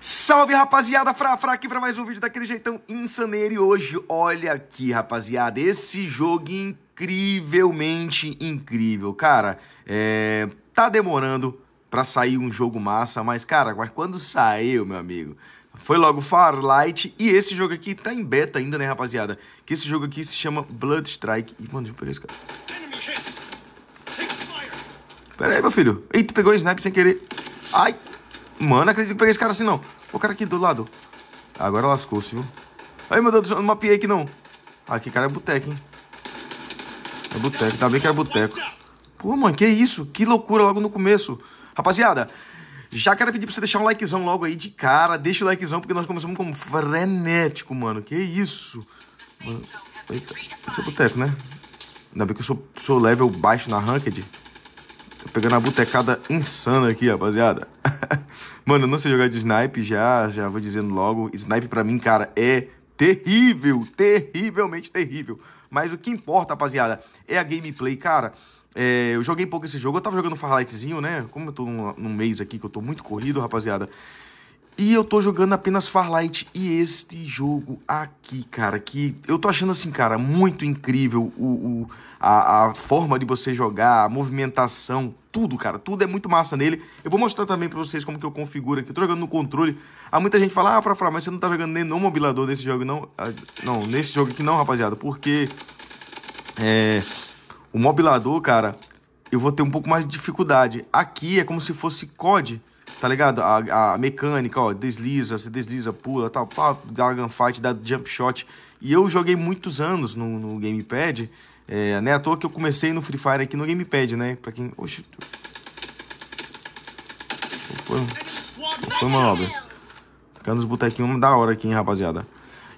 Salve rapaziada, Fra fra, aqui para mais um vídeo daquele jeitão insaneiro e hoje, olha aqui rapaziada, esse jogo incrivelmente incrível, cara, é... tá demorando para sair um jogo massa, mas cara, mas quando saiu, meu amigo, foi logo Farlight e esse jogo aqui tá em beta ainda, né rapaziada, que esse jogo aqui se chama Blood Strike, e mano, deixa eu pegar esse cara. Pera aí, meu filho, eita, pegou o um snipe sem querer, ai... Mano, acredito que eu peguei esse cara assim, não. O cara aqui do lado. Agora lascou-se, viu? Ai, meu Deus do céu, não mapeei aqui, não. Aqui, ah, cara, é boteco, hein? É boteco, tá bem que era boteco. Pô, mano, que isso? Que loucura logo no começo. Rapaziada, já quero pedir pra você deixar um likezão logo aí de cara. Deixa o likezão, porque nós começamos como frenético, mano. Que isso? Mano, eita, esse é boteco, né? Ainda bem que eu sou, sou level baixo na ranked. Tô pegando a botecada insana aqui, rapaziada. Mano, eu não sei jogar de snipe já, já vou dizendo logo. Snipe pra mim, cara, é terrível, terrivelmente terrível. Mas o que importa, rapaziada, é a gameplay, cara. É, eu joguei pouco esse jogo, eu tava jogando Farlightzinho, né? Como eu tô num, num mês aqui que eu tô muito corrido, rapaziada. E eu tô jogando apenas Farlight e este jogo aqui, cara, que eu tô achando assim, cara, muito incrível o, o a, a, forma de você jogar, a movimentação, tudo, cara, tudo é muito massa nele. Eu vou mostrar também pra vocês como que eu configuro aqui, eu tô jogando no controle. Há muita gente fala, ah, Frafra, mas você não tá jogando nem no mobilador nesse jogo, não? Ah, não, nesse jogo aqui não, rapaziada, porque é, o mobilador, cara, eu vou ter um pouco mais de dificuldade. Aqui é como se fosse COD, tá ligado? A, a mecânica, ó, desliza, você desliza, pula, tal, pá, dá uma gunfight, dá jump shot. E eu joguei muitos anos no, no gamepad, é, né? À toa que eu comecei no Free Fire aqui no gamepad, né? Pra quem... Oxi... Foi, foi manobra. Tocando os botequinhos da hora aqui, hein, rapaziada.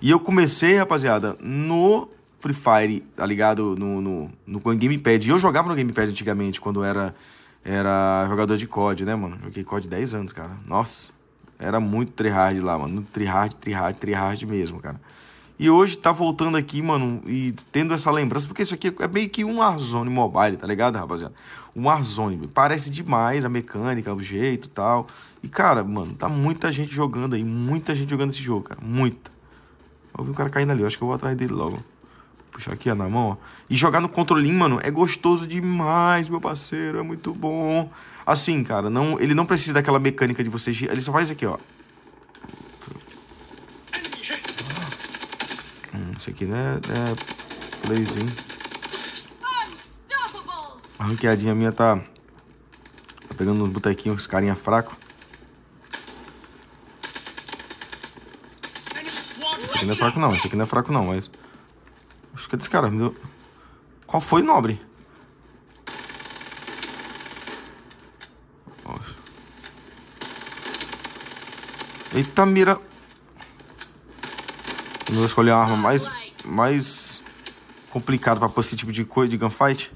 E eu comecei, rapaziada, no Free Fire, tá ligado? No, no, no Gamepad. E eu jogava no Gamepad antigamente, quando era era jogador de COD, né, mano? Joguei COD 10 anos, cara. Nossa, era muito tryhard lá, mano. Tryhard, tryhard, tryhard mesmo, cara. E hoje tá voltando aqui, mano, e tendo essa lembrança, porque isso aqui é meio que um Warzone mobile, tá ligado, rapaziada? Um Warzone, parece demais a mecânica, o jeito e tal. E, cara, mano, tá muita gente jogando aí, muita gente jogando esse jogo, cara, muita. Eu vi um cara caindo ali, eu acho que eu vou atrás dele logo puxar aqui na mão, ó. E jogar no controlinho, mano, é gostoso demais, meu parceiro, é muito bom. Assim, cara, não, ele não precisa daquela mecânica de você... Ele só faz aqui, ó. Hum, isso aqui, né, é... Playzinho. A ranqueadinha minha tá... Tá pegando uns botequinhos, carinha fraco. Esse aqui não é fraco não, esse aqui não é fraco não, mas... Cadê esse cara? Qual foi, nobre? Eita, mira. Eu vou escolher a arma mais, mais complicada pra pôr esse tipo de coisa, de gunfight.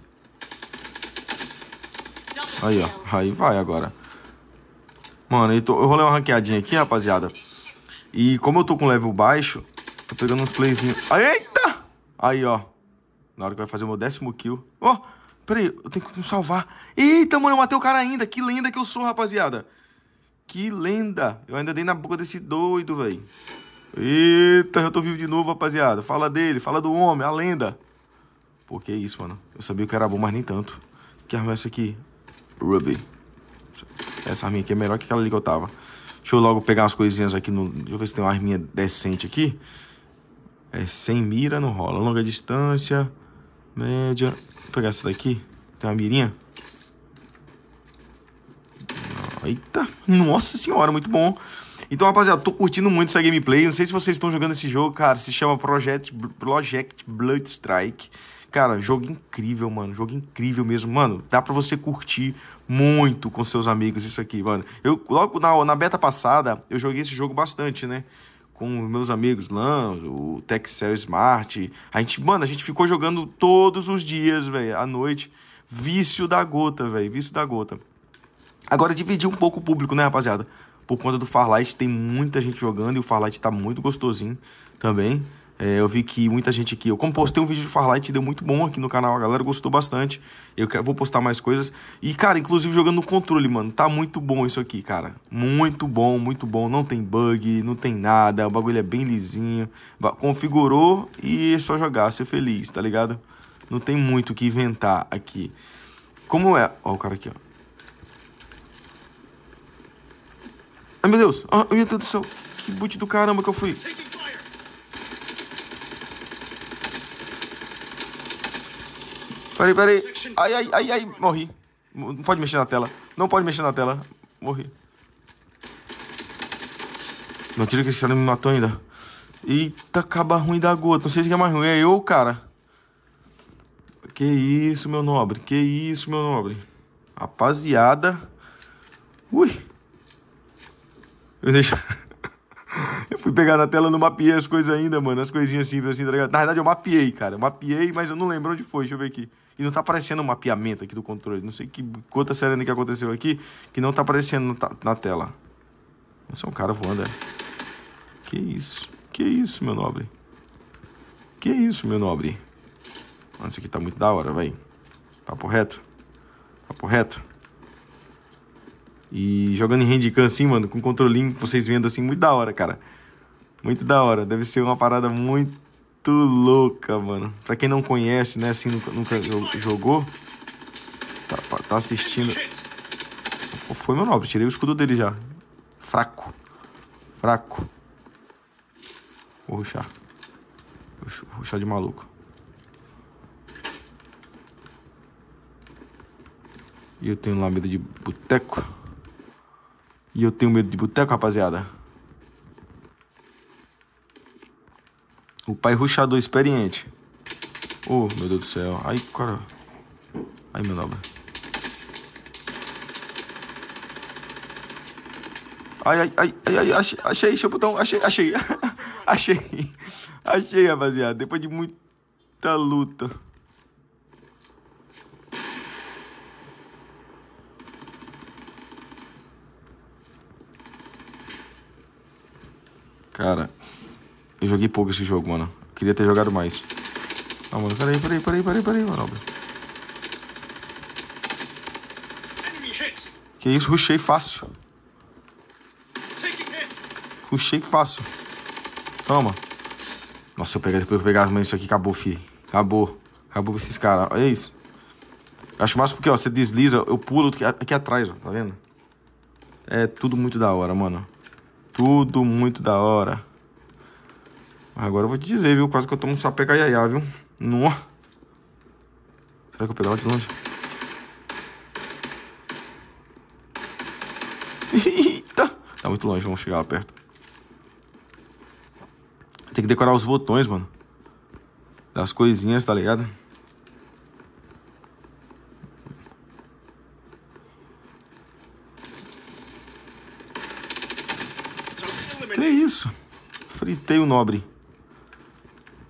Aí, ó. Aí vai agora. Mano, eu, tô, eu rolei uma ranqueadinha aqui, rapaziada. E como eu tô com level baixo, tô pegando uns playzinhos. Eita! Aí, ó. Na hora que vai fazer o meu décimo kill. Ó, oh, peraí, eu tenho que salvar. Eita, mano, eu matei o cara ainda. Que lenda que eu sou, rapaziada. Que lenda. Eu ainda dei na boca desse doido, velho. Eita, eu tô vivo de novo, rapaziada. Fala dele, fala do homem, a lenda. Pô, que isso, mano. Eu sabia que era bom, mas nem tanto. Que arma é essa aqui? Ruby. Essa arminha aqui é melhor que aquela ali que eu tava. Deixa eu logo pegar umas coisinhas aqui. No... Deixa eu ver se tem uma arminha decente aqui. É, sem mira não rola. Longa distância, média. Vou pegar essa daqui. Tem uma mirinha. Eita, nossa senhora, muito bom. Então, rapaziada, tô curtindo muito essa gameplay. Não sei se vocês estão jogando esse jogo, cara. Se chama Project, Project Blood Strike. Cara, jogo incrível, mano. Jogo incrível mesmo. Mano, dá pra você curtir muito com seus amigos isso aqui, mano. Eu, logo na, na beta passada, eu joguei esse jogo bastante, né? com meus amigos lá, o Texel Smart. A gente, mano, a gente ficou jogando todos os dias, velho, à noite. Vício da gota, velho, vício da gota. Agora dividir um pouco o público, né, rapaziada? Por conta do Farlight, tem muita gente jogando e o Farlight tá muito gostosinho também. É, eu vi que muita gente aqui. Eu compostei um vídeo de Farlight, deu muito bom aqui no canal, a galera gostou bastante. Eu vou postar mais coisas. E, cara, inclusive jogando no controle, mano. Tá muito bom isso aqui, cara. Muito bom, muito bom. Não tem bug, não tem nada. O bagulho é bem lisinho. Configurou e é só jogar, ser feliz, tá ligado? Não tem muito o que inventar aqui. Como é. Ó, o cara aqui, ó. Ai, meu Deus. Ai, ah, meu Deus do céu. Que boot do caramba que eu fui. Peraí, peraí. Ai, ai, ai, ai, morri. Não pode mexer na tela. Não pode mexer na tela. Morri. Não tira que esse cara me matou ainda. Eita, acaba ruim da gota. Não sei se é mais ruim. É eu, cara. Que isso, meu nobre. Que isso, meu nobre. Rapaziada. Ui. Eu deixo... eu fui pegar na tela, não mapeei as coisas ainda, mano. As coisinhas simples assim, tá ligado? Na verdade, eu mapeei, cara. Eu mapeei, mas eu não lembro onde foi. Deixa eu ver aqui e não tá aparecendo o um mapeamento aqui do controle. Não sei que quanta serena que aconteceu aqui que não tá aparecendo na tela. Nossa, é um cara voando, é. Que isso? Que isso, meu nobre? Que isso, meu nobre? Mano, isso aqui tá muito da hora, vai. Papo reto. Papo reto. E jogando em handicam assim, mano, com controlinho, vocês vendo assim, muito da hora, cara. Muito da hora. Deve ser uma parada muito muito louca, mano. Pra quem não conhece, né, assim, nunca, nunca jogou, tá, tá, tá assistindo. Foi meu nobre, tirei o escudo dele já. Fraco. Fraco. Vou ruxar. Vou ruxar de maluco. E eu tenho lá medo de boteco. E eu tenho medo de boteco, rapaziada. O pai ruxador experiente. Oh, meu Deus do céu. Ai, cara. Ai, meu Ai, ai, ai, ai, ai, achei, botão. achei, achei. achei. Achei, rapaziada. Depois de muita luta. Cara, eu joguei pouco esse jogo, mano. Eu queria ter jogado mais. Ah, mano, peraí, peraí, peraí, peraí, peraí, Que isso, rushei fácil. Rushei fácil. Toma. Nossa, eu pegar, depois eu pegar mas isso aqui acabou, fi. Acabou. Acabou com esses caras. Olha é isso. Eu acho massa porque, ó, você desliza, eu pulo aqui atrás, ó. Tá vendo? É tudo muito da hora, mano. Tudo muito da hora. Agora eu vou te dizer, viu? Quase que eu tomo um iaia, viu? Nó. Será que eu pegar lá de longe? Eita! Tá muito longe, vamos chegar lá perto. Tem que decorar os botões, mano. Das coisinhas, tá ligado? Que isso? Fritei o nobre.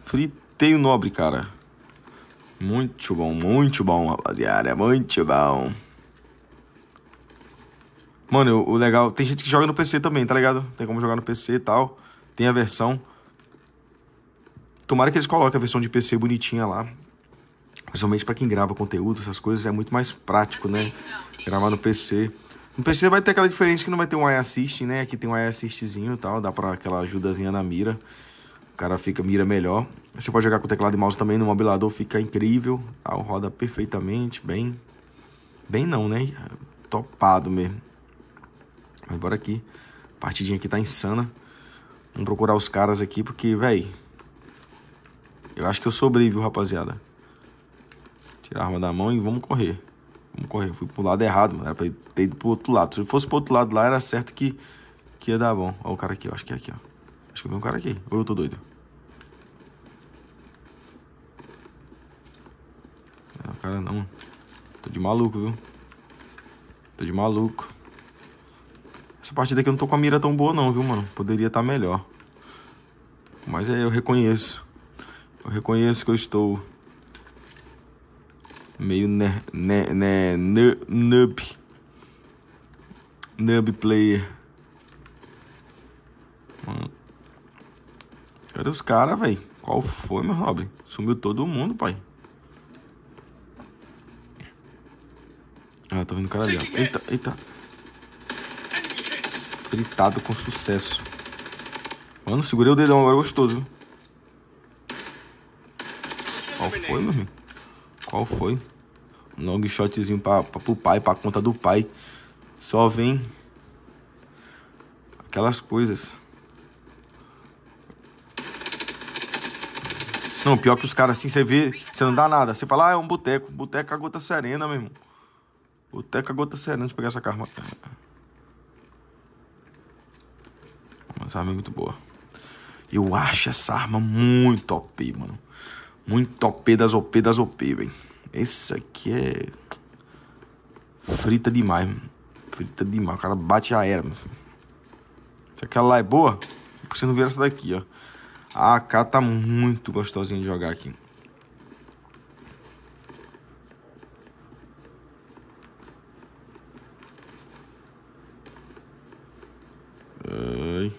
Friteio nobre, cara. Muito bom, muito bom, rapaziada. Muito bom. Mano, o legal... Tem gente que joga no PC também, tá ligado? Tem como jogar no PC e tal. Tem a versão. Tomara que eles coloquem a versão de PC bonitinha lá. Principalmente pra quem grava conteúdo, essas coisas. É muito mais prático, né? Gravar no PC. No PC vai ter aquela diferença que não vai ter um eye assist, né? Aqui tem um eye assistzinho e tal. Dá pra aquela ajudazinha na mira. O cara fica, mira melhor. Você pode jogar com teclado e mouse também no mobilador, fica incrível. Tá? Roda perfeitamente, bem... Bem não, né? Topado mesmo. Mas bora aqui. A partidinha aqui tá insana. Vamos procurar os caras aqui, porque, véi... Eu acho que eu sobrevivo, rapaziada. Tirar a arma da mão e vamos correr. Vamos correr. Eu fui pro lado errado, mano. Era pra ter ido pro outro lado. Se eu fosse pro outro lado lá, era certo que, que ia dar bom. Olha o cara aqui, ó. Acho que é aqui, ó. Acho que eu vi um cara aqui. Ou eu tô doido? É, cara não. Tô de maluco, viu? Tô de maluco. Essa partida aqui eu não tô com a mira tão boa não, viu, mano? Poderia estar tá melhor. Mas é, eu reconheço. Eu reconheço que eu estou meio ne, ne, ne, ne, noob. Noob player. Cadê os caras, velho? Qual foi, meu nobre? Sumiu todo mundo, pai. Ah, tô vendo o cara ali, ó. É eita, eita. Gritado com sucesso. Mano, segurei o dedão agora, é gostoso. Qual foi, meu amigo? Qual foi? Um long shotzinho pra, pra, pro pai, pra conta do pai. Só vem aquelas coisas. Não, pior que os caras assim, você vê, você não dá nada. Você fala, ah, é um boteco. Boteco é a gota serena, meu irmão. Boteco é a gota serena. Deixa eu pegar essa carma. Essa arma é muito boa. Eu acho essa arma muito OP, mano. Muito OP das OP das OP, velho. Essa aqui é... Frita demais, mano. Frita demais. O cara bate a era, meu filho. Se aquela lá é boa, é você não vira essa daqui, ó. A AK tá muito gostosinha de jogar aqui. Ai.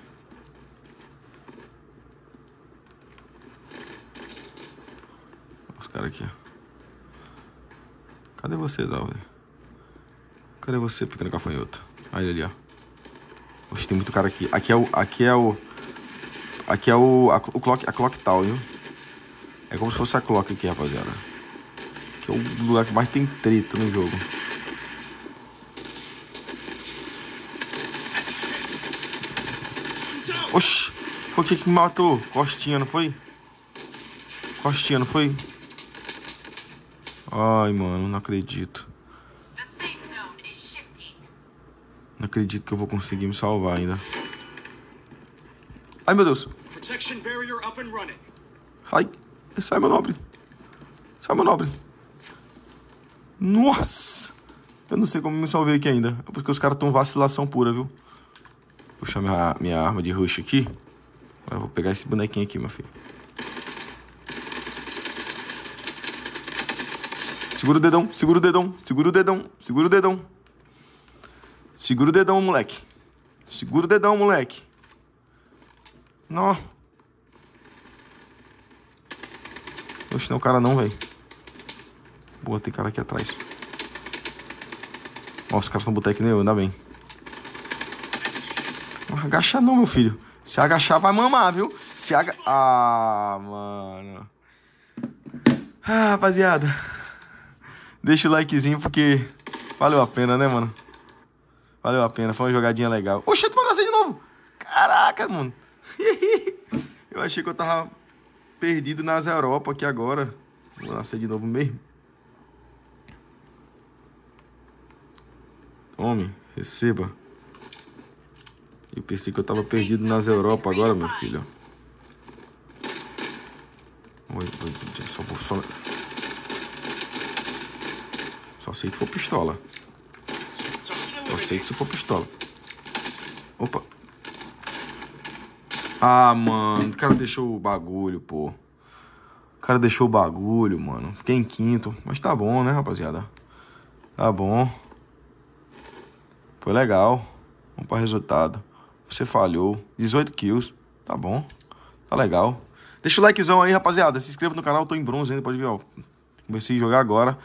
Os caras aqui, ó. Cadê você, Dalvin? Cadê você, pequeno gafanhoto? Aí ele, ó. Oxe, tem muito cara aqui. Aqui é o... Aqui é o... Aqui é o, a, o clock, a clock tal, viu? É como se fosse a clock aqui, rapaziada. Que é o lugar que mais tem treta no jogo. Oxi, foi o que que me matou? Costinha, não foi? Costinha, não foi? Ai, mano, não acredito. Não acredito que eu vou conseguir me salvar ainda. Ai, meu Deus. Ai, sai, é meu nobre. Sai, é meu nobre. Nossa. Eu não sei como me salvei aqui ainda. É Porque os caras estão vacilação pura, viu? Puxar minha, minha arma de rush aqui. Agora eu vou pegar esse bonequinho aqui, meu filho. Segura o dedão, segura o dedão, segura o dedão, segura o dedão. Segura o dedão, moleque. Segura o dedão, moleque não Oxe, não é o cara não, velho. Boa, tem cara aqui atrás. Ó, os caras estão botando aqui nem eu, ainda bem. Não agacha não, meu filho. Se agachar, vai mamar, viu? Se aga... Ah, mano. Ah, rapaziada. Deixa o likezinho, porque... Valeu a pena, né, mano? Valeu a pena. Foi uma jogadinha legal. Oxe, tu vai nascer de novo. Caraca, mano. eu achei que eu tava perdido nas Europa aqui agora. Vou nascer de novo mesmo. Tome, receba. Eu pensei que eu tava perdido nas Europa agora, meu filho. Oi, oi, só, só... só aceito se for pistola. Só aceito se for pistola. Opa. Ah, mano, o cara deixou o bagulho, pô. O cara deixou o bagulho, mano. Fiquei em quinto. Mas tá bom, né, rapaziada? Tá bom. Foi legal. Vamos para resultado. Você falhou. 18 kills. Tá bom. Tá legal. Deixa o likezão aí, rapaziada. Se inscreva no canal. Eu tô em bronze ainda. Pode ver, ó. Comecei a jogar agora.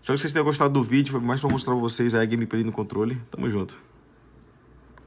Espero que vocês tenham gostado do vídeo. Foi mais pra mostrar pra vocês aí a gameplay no controle. Tamo junto.